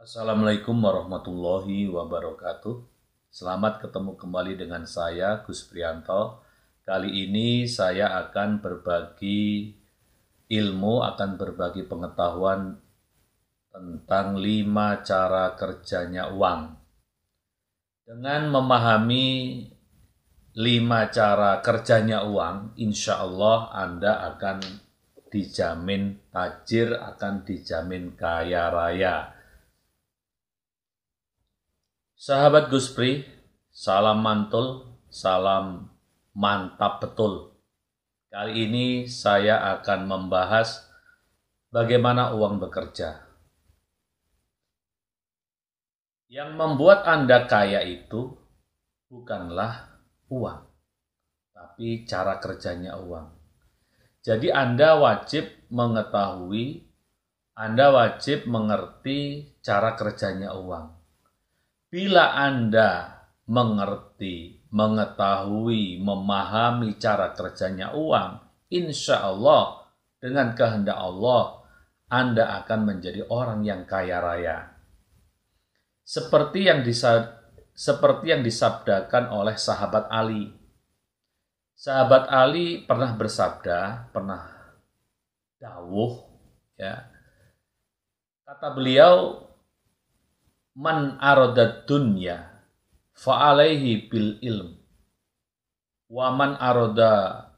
Assalamualaikum warahmatullahi wabarakatuh. Selamat ketemu kembali dengan saya Gus Prianto. Kali ini saya akan berbagi ilmu, akan berbagi pengetahuan tentang lima cara kerjanya uang. Dengan memahami lima cara kerjanya uang, insya Allah Anda akan dijamin tajir, akan dijamin kaya raya Sahabat Guspri, salam mantul, salam mantap betul. Kali ini saya akan membahas bagaimana uang bekerja. Yang membuat Anda kaya itu bukanlah uang, tapi cara kerjanya uang. Jadi Anda wajib mengetahui, Anda wajib mengerti cara kerjanya uang Bila Anda mengerti, mengetahui, memahami cara kerjanya uang, insya Allah dengan kehendak Allah, Anda akan menjadi orang yang kaya raya. Seperti yang disa seperti yang disabdakan oleh sahabat Ali. Sahabat Ali pernah bersabda, pernah dawuh ya. Kata beliau, Man arodat dunya fa'alaihi bil ilm. Wa man arada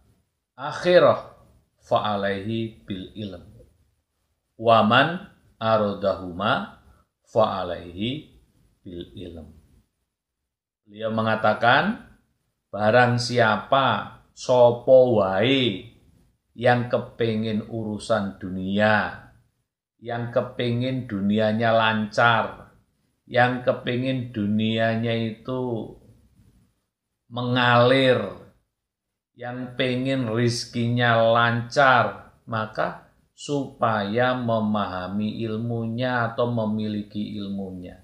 akhirah fa'alaihi bil ilm. Wa man aradahuma fa'alaihi bil ilm. Beliau mengatakan, barang siapa sopo wae yang kepingin urusan dunia, yang kepingin dunianya lancar, yang kepingin dunianya itu mengalir, yang pengen rizkinya lancar, maka supaya memahami ilmunya atau memiliki ilmunya.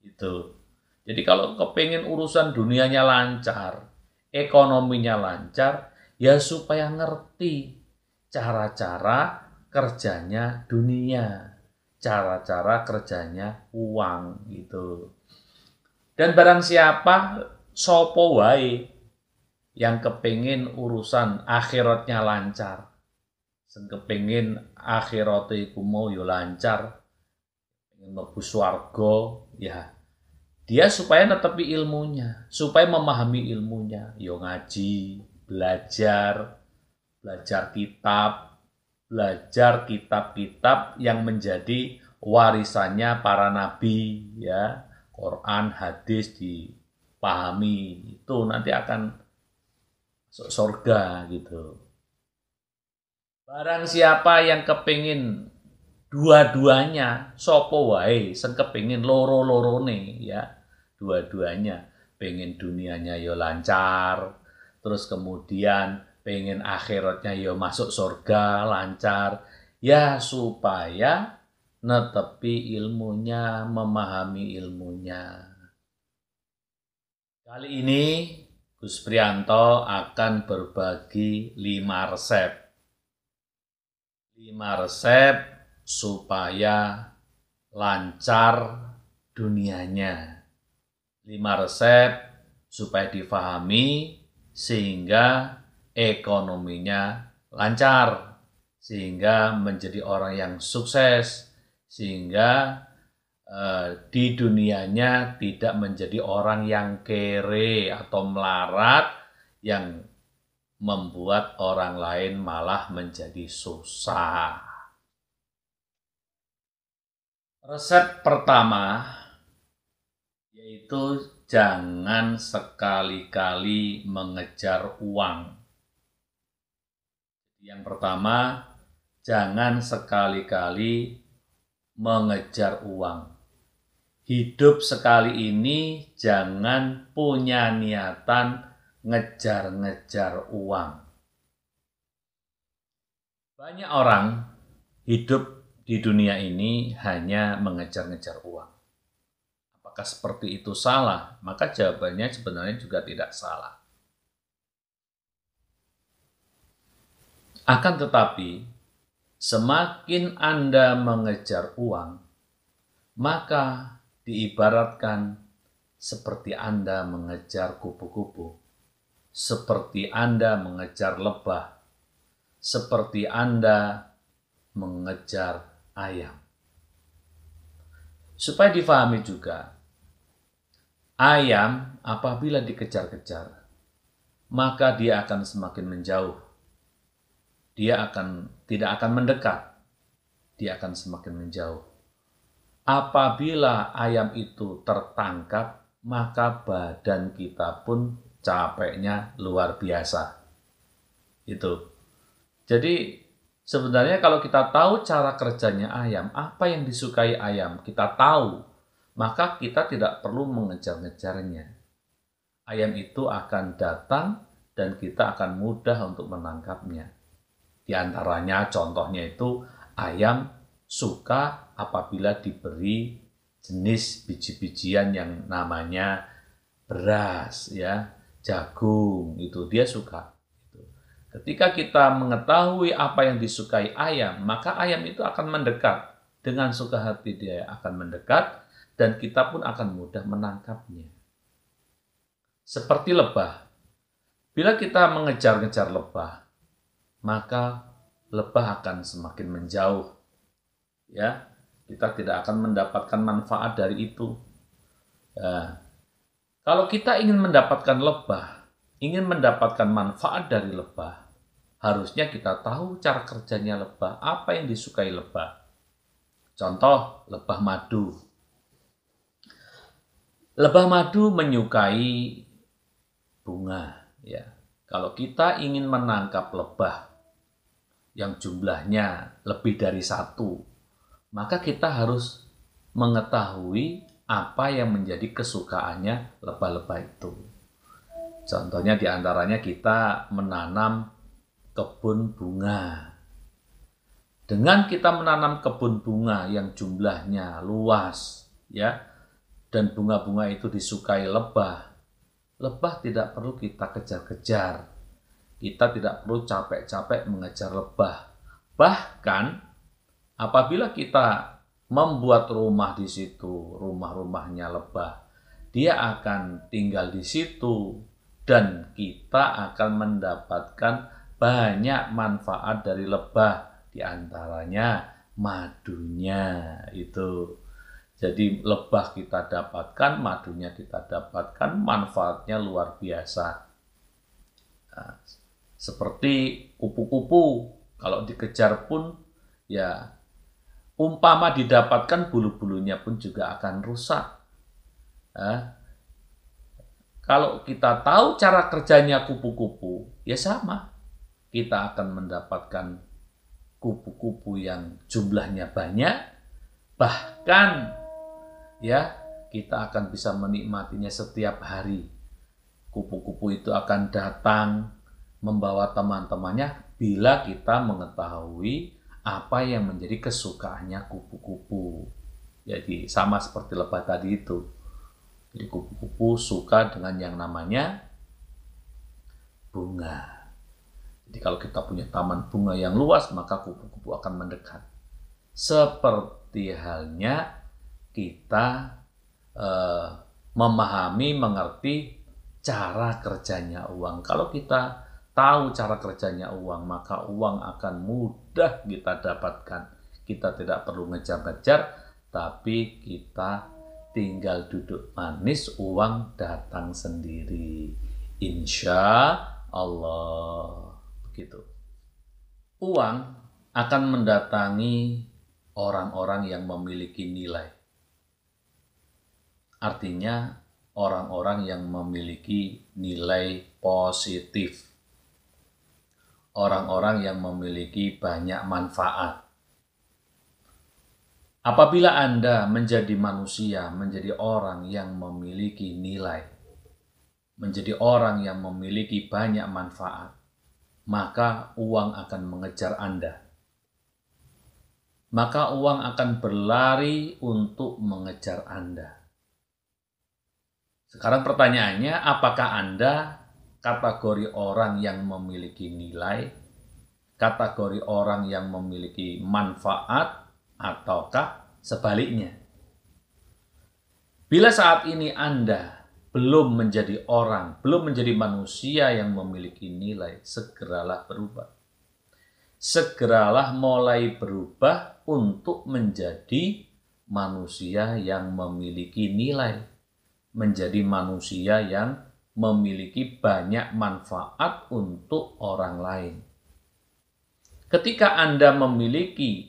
Itu. Jadi kalau kepingin urusan dunianya lancar, ekonominya lancar, ya supaya ngerti cara-cara kerjanya dunia cara-cara kerjanya uang gitu. Dan barang siapa sopo wae yang kepingin urusan akhiratnya lancar. Sen kepingin akhirate iku mau yo ya lancar. ingin mlebu swarga ya. Dia supaya netepi ilmunya, supaya memahami ilmunya, yo ya ngaji, belajar, belajar kitab, belajar kitab-kitab yang menjadi warisannya para nabi ya Quran hadis dipahami itu nanti akan surga gitu barang siapa yang kepingin dua-duanya sopo wae sing kepingin loro-lorone ya dua-duanya pengen dunianya yo ya lancar terus kemudian pengen akhiratnya yo ya masuk surga lancar ya supaya netepi ilmunya memahami ilmunya kali ini Gus Prianto akan berbagi lima resep lima resep supaya lancar dunianya lima resep supaya difahami sehingga ekonominya lancar sehingga menjadi orang yang sukses sehingga eh, di dunianya tidak menjadi orang yang kere atau melarat yang membuat orang lain malah menjadi susah. Resep pertama yaitu jangan sekali-kali mengejar uang. Yang pertama, jangan sekali-kali mengejar uang. Hidup sekali ini jangan punya niatan ngejar-ngejar uang. Banyak orang hidup di dunia ini hanya mengejar-ngejar uang. Apakah seperti itu salah? Maka jawabannya sebenarnya juga tidak salah. Akan tetapi, semakin Anda mengejar uang, maka diibaratkan seperti Anda mengejar kupu-kupu, seperti Anda mengejar lebah, seperti Anda mengejar ayam. Supaya difahami juga, ayam apabila dikejar-kejar, maka dia akan semakin menjauh dia akan tidak akan mendekat, dia akan semakin menjauh. Apabila ayam itu tertangkap, maka badan kita pun capeknya luar biasa. Itu. Jadi sebenarnya kalau kita tahu cara kerjanya ayam, apa yang disukai ayam, kita tahu, maka kita tidak perlu mengejar-ngejarnya. Ayam itu akan datang dan kita akan mudah untuk menangkapnya. Di antaranya contohnya itu ayam suka apabila diberi jenis biji-bijian yang namanya beras ya, jagung itu dia suka. Gitu. Ketika kita mengetahui apa yang disukai ayam, maka ayam itu akan mendekat. Dengan suka hati dia akan mendekat dan kita pun akan mudah menangkapnya. Seperti lebah. Bila kita mengejar-ngejar lebah, maka lebah akan semakin menjauh. Ya, kita tidak akan mendapatkan manfaat dari itu. Ya. Kalau kita ingin mendapatkan lebah, ingin mendapatkan manfaat dari lebah, harusnya kita tahu cara kerjanya lebah, apa yang disukai lebah. Contoh, lebah madu. Lebah madu menyukai bunga, ya. Kalau kita ingin menangkap lebah yang jumlahnya lebih dari satu, maka kita harus mengetahui apa yang menjadi kesukaannya lebah-lebah itu. Contohnya diantaranya kita menanam kebun bunga. Dengan kita menanam kebun bunga yang jumlahnya luas, ya, dan bunga-bunga itu disukai lebah, Lebah tidak perlu kita kejar-kejar. Kita tidak perlu capek-capek mengejar lebah. Bahkan apabila kita membuat rumah di situ, rumah-rumahnya lebah, dia akan tinggal di situ dan kita akan mendapatkan banyak manfaat dari lebah di antaranya madunya itu. Jadi lebah kita dapatkan, madunya kita dapatkan, manfaatnya luar biasa. Nah, seperti kupu-kupu, kalau dikejar pun ya umpama didapatkan bulu-bulunya pun juga akan rusak. Nah, kalau kita tahu cara kerjanya kupu-kupu, ya sama. Kita akan mendapatkan kupu-kupu yang jumlahnya banyak, bahkan ya kita akan bisa menikmatinya setiap hari. Kupu-kupu itu akan datang membawa teman-temannya bila kita mengetahui apa yang menjadi kesukaannya kupu-kupu. Jadi sama seperti lebah tadi itu. Jadi kupu-kupu suka dengan yang namanya bunga. Jadi kalau kita punya taman bunga yang luas, maka kupu-kupu akan mendekat. Seperti halnya kita eh, memahami, mengerti cara kerjanya uang. Kalau kita tahu cara kerjanya uang, maka uang akan mudah kita dapatkan. Kita tidak perlu ngejar-ngejar, tapi kita tinggal duduk manis, uang datang sendiri. Insya Allah. Begitu. Uang akan mendatangi orang-orang yang memiliki nilai. Artinya orang-orang yang memiliki nilai positif. Orang-orang yang memiliki banyak manfaat. Apabila Anda menjadi manusia, menjadi orang yang memiliki nilai, menjadi orang yang memiliki banyak manfaat, maka uang akan mengejar Anda. Maka uang akan berlari untuk mengejar Anda. Sekarang pertanyaannya, apakah Anda kategori orang yang memiliki nilai, kategori orang yang memiliki manfaat, ataukah sebaliknya? Bila saat ini Anda belum menjadi orang, belum menjadi manusia yang memiliki nilai, segeralah berubah. Segeralah mulai berubah untuk menjadi manusia yang memiliki nilai menjadi manusia yang memiliki banyak manfaat untuk orang lain. Ketika Anda memiliki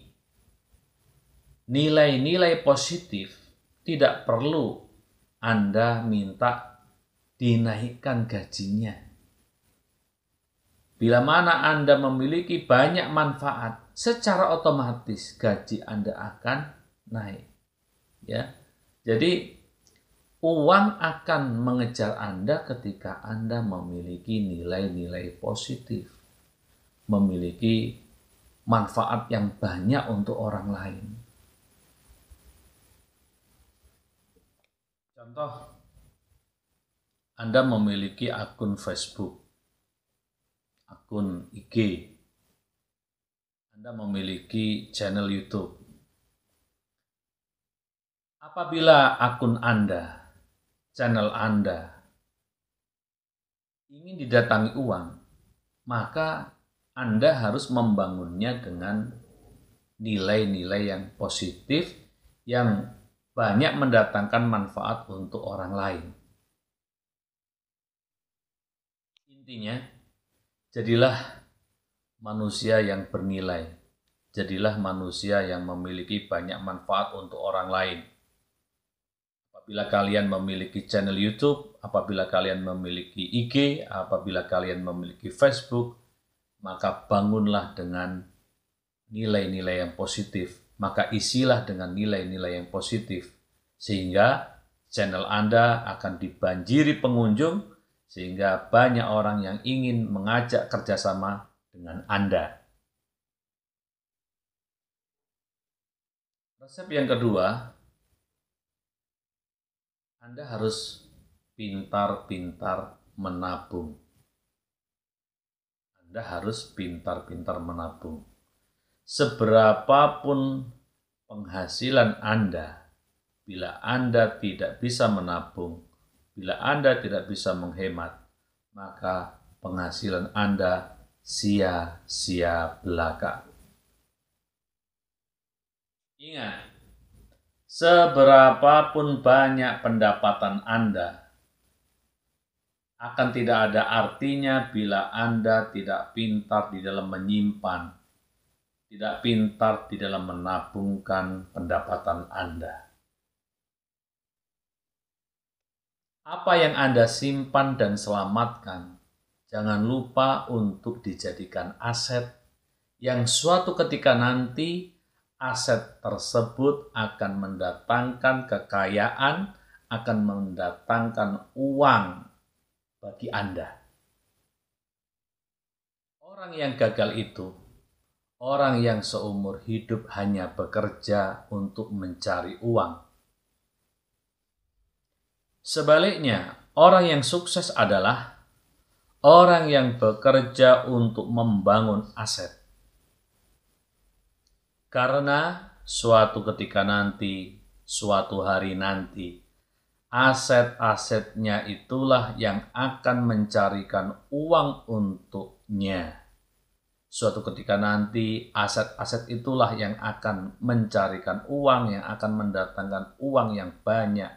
nilai-nilai positif, tidak perlu Anda minta dinaikkan gajinya. Bila mana Anda memiliki banyak manfaat, secara otomatis gaji Anda akan naik. Ya. Jadi Uang akan mengejar Anda ketika Anda memiliki nilai-nilai positif, memiliki manfaat yang banyak untuk orang lain. Contoh, Anda memiliki akun Facebook, akun IG, Anda memiliki channel YouTube. Apabila akun Anda channel Anda ingin didatangi uang, maka Anda harus membangunnya dengan nilai-nilai yang positif yang banyak mendatangkan manfaat untuk orang lain. Intinya, jadilah manusia yang bernilai. Jadilah manusia yang memiliki banyak manfaat untuk orang lain apabila kalian memiliki channel YouTube, apabila kalian memiliki IG, apabila kalian memiliki Facebook, maka bangunlah dengan nilai-nilai yang positif. Maka isilah dengan nilai-nilai yang positif. Sehingga channel Anda akan dibanjiri pengunjung, sehingga banyak orang yang ingin mengajak kerjasama dengan Anda. Resep yang kedua anda harus pintar-pintar menabung. Anda harus pintar-pintar menabung. Seberapapun penghasilan Anda, bila Anda tidak bisa menabung, bila Anda tidak bisa menghemat, maka penghasilan Anda sia-sia belaka. Ingat, seberapapun banyak pendapatan Anda, akan tidak ada artinya bila Anda tidak pintar di dalam menyimpan, tidak pintar di dalam menabungkan pendapatan Anda. Apa yang Anda simpan dan selamatkan, jangan lupa untuk dijadikan aset yang suatu ketika nanti aset tersebut akan mendatangkan kekayaan, akan mendatangkan uang bagi Anda. Orang yang gagal itu, orang yang seumur hidup hanya bekerja untuk mencari uang. Sebaliknya, orang yang sukses adalah orang yang bekerja untuk membangun aset. Karena suatu ketika nanti, suatu hari nanti, aset-asetnya itulah yang akan mencarikan uang untuknya. Suatu ketika nanti, aset-aset itulah yang akan mencarikan uang, yang akan mendatangkan uang yang banyak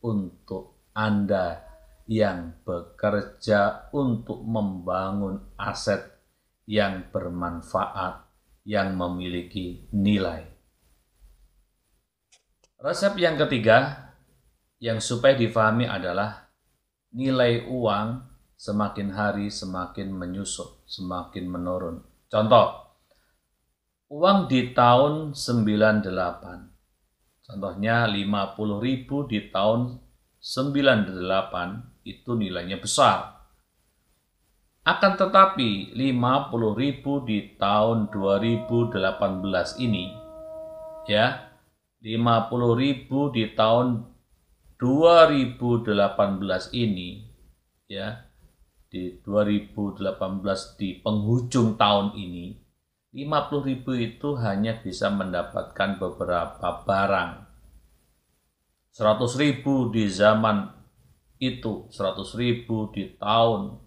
untuk Anda yang bekerja untuk membangun aset yang bermanfaat yang memiliki nilai. Resep yang ketiga yang supaya difahami adalah nilai uang semakin hari semakin menyusut, semakin menurun. Contoh, uang di tahun 98. Contohnya 50.000 di tahun 98 itu nilainya besar akan tetapi 50.000 di tahun 2018 ini ya 50.000 di tahun 2018 ini ya di 2018 di penghujung tahun ini 50.000 itu hanya bisa mendapatkan beberapa barang 100.000 di zaman itu 100.000 di tahun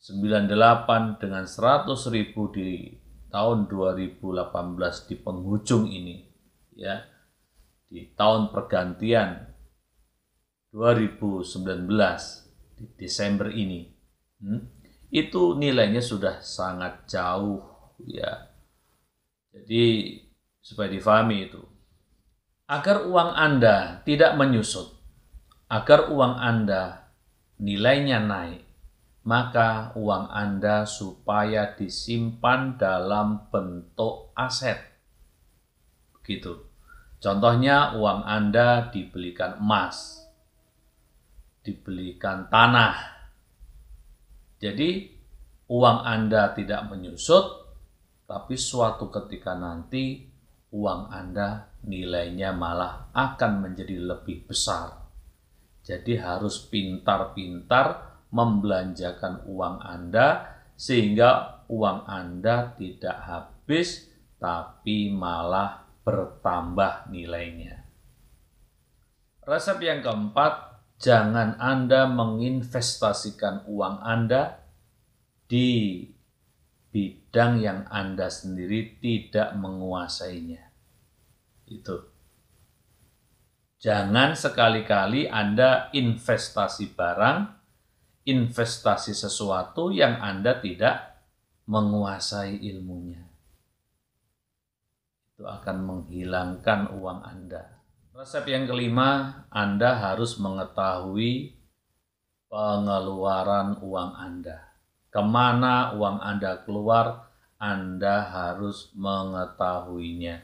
98 dengan 100 ribu di tahun 2018 di penghujung ini ya di tahun pergantian 2019 di Desember ini hmm, itu nilainya sudah sangat jauh ya jadi supaya difahami itu agar uang Anda tidak menyusut agar uang Anda nilainya naik maka uang Anda supaya disimpan dalam bentuk aset. Begitu. Contohnya uang Anda dibelikan emas, dibelikan tanah. Jadi uang Anda tidak menyusut, tapi suatu ketika nanti uang Anda nilainya malah akan menjadi lebih besar. Jadi harus pintar-pintar membelanjakan uang Anda sehingga uang Anda tidak habis tapi malah bertambah nilainya. Resep yang keempat, jangan Anda menginvestasikan uang Anda di bidang yang Anda sendiri tidak menguasainya. Itu. Jangan sekali-kali Anda investasi barang investasi sesuatu yang Anda tidak menguasai ilmunya. Itu akan menghilangkan uang Anda. Resep yang kelima, Anda harus mengetahui pengeluaran uang Anda. Kemana uang Anda keluar, Anda harus mengetahuinya.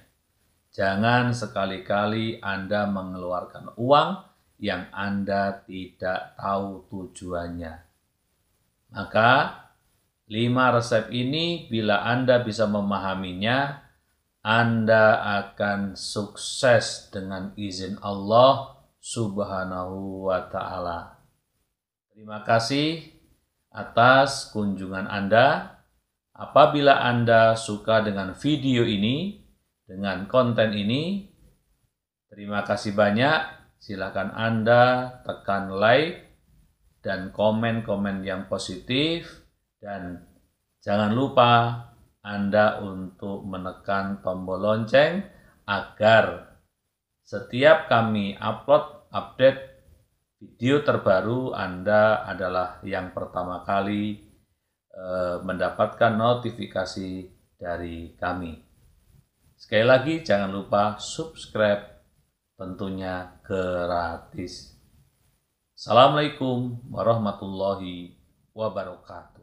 Jangan sekali-kali Anda mengeluarkan uang yang Anda tidak tahu tujuannya. Maka, lima resep ini bila Anda bisa memahaminya, Anda akan sukses dengan izin Allah Subhanahu wa Ta'ala. Terima kasih atas kunjungan Anda. Apabila Anda suka dengan video ini, dengan konten ini, terima kasih banyak silakan Anda tekan like dan komen-komen yang positif dan jangan lupa Anda untuk menekan tombol lonceng agar setiap kami upload update video terbaru Anda adalah yang pertama kali eh, mendapatkan notifikasi dari kami. Sekali lagi, jangan lupa subscribe tentunya gratis. Assalamualaikum warahmatullahi wabarakatuh.